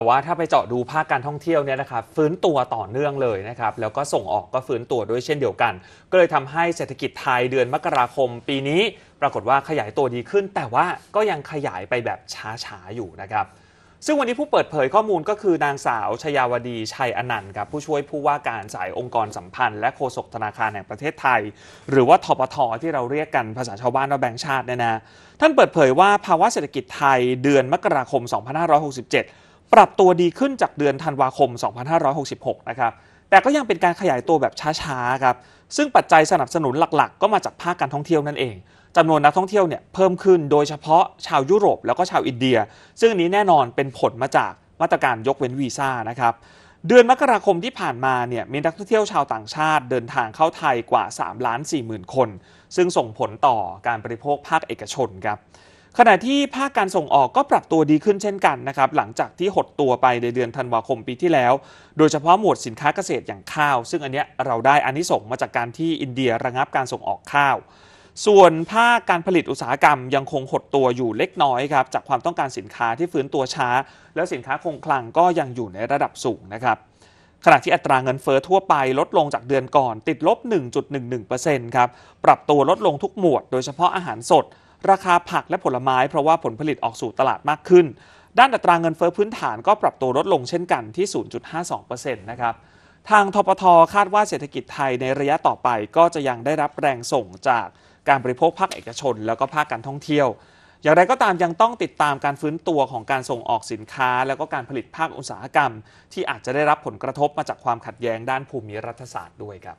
แต่ว่าถ้าไปเจาะดูภาคการท่องเที่ยวเนี่ยนะครับฟื้นตัวต่อเนื่องเลยนะครับ แล้วก็ส่งออกก็ฟื้นตัวด้วยเช่นเดียวกัน ก็เลยทำให้เศรษฐกิจไทยเดือนมกราคมปีนี้ปรากฏว่าขยายตัวดีขึ้นแต่ว่าก็ยังขยายไปแบบช้าๆ อยู่นะครับ ซึ่งวันนี้ผู้เปิดเผยข้อมูลก็คือนางสาวชยาวดีชัยอนันต์ครับผู้ช่วยผู้ว่าการสายองค์กรสัมพันธ์และโฆษกธนาคารแห่งประเทศไทย หรือว่าทปทที่เราเรียกกันภาษาชาวบ้านว่าแบงค์ชาติเนี่ยนะท่านเปิดเผยว่าภาวะเศรษฐกิจไทยเดือนมกราคม 2567ปรับตัวดีขึ้นจากเดือนธันวาคม 2566 นะครับ แต่ก็ยังเป็นการขยายตัวแบบช้าๆ ครับ ซึ่งปัจจัยสนับสนุนหลักๆ ก็มาจากภาคการท่องเที่ยวนั่นเอง จำนวนนักท่องเที่ยวเนี่ยเพิ่มขึ้นโดยเฉพาะชาวยุโรปแล้วก็ชาวอินเดีย ซึ่งนี้แน่นอนเป็นผลมาจากมาตรการยกเว้นวีซ่านะครับ เดือนมกราคมที่ผ่านมาเนี่ยมีนักท่องเที่ยวชาวต่างชาติ เดินทางเข้าไทยกว่า3ล้าน4มื่นคน ซึ่งส่งผลต่อการบริโภคภาคเอกชนครับขณะที่ภาคการส่งออกก็ปรับตัวดีขึ้นเช่นกันนะครับหลังจากที่หดตัวไปในเดือนธันวาคมปีที่แล้ว โดยเฉพาะหมวดสินค้าเกษตรอย่างข้าว ซึ่งอันนี้เราได้อันนี้ส่งมาจากการที่อินเดียระงับการส่งออกข้าว ส่วนภาคการผลิตอุตสาหกรรมยังคงหดตัวอยู่เล็กน้อยครับจากความต้องการสินค้าที่ฟื้นตัวช้า และสินค้าคงคลังก็ยังอยู่ในระดับสูงนะครับขณะที่อัตราเงินเฟอ้อทั่วไปลดลงจากเดือนก่อนติดลบ 1.11%ครับปรับตัวลดลงทุกหมวดโดยเฉพาะอาหารสดราคาผักและผลไม้เพราะว่าผลผลิตออกสู่ตลาดมากขึ้น ด้านอัตราเงินเฟอ้อพื้นฐานก็ปรับตัวลดลงเช่นกันที่ 0.52%นะครับทางทปทคาดว่าเศรษฐกิจไทยในระยะต่อไปก็จะยังได้รับแรงส่งจากการบริโภคภาคเอกชนแล้วก็ภาคการท่องเที่ยว อย่างไรก็ตามยังต้องติดตามการฟื้นตัวของการส่งออกสินค้า แล้วก็การผลิตภาคอุตสาหกรรม ที่อาจจะได้รับผลกระทบมาจากความขัดแย้งด้านภูมิรัฐศาสตร์ด้วยครับ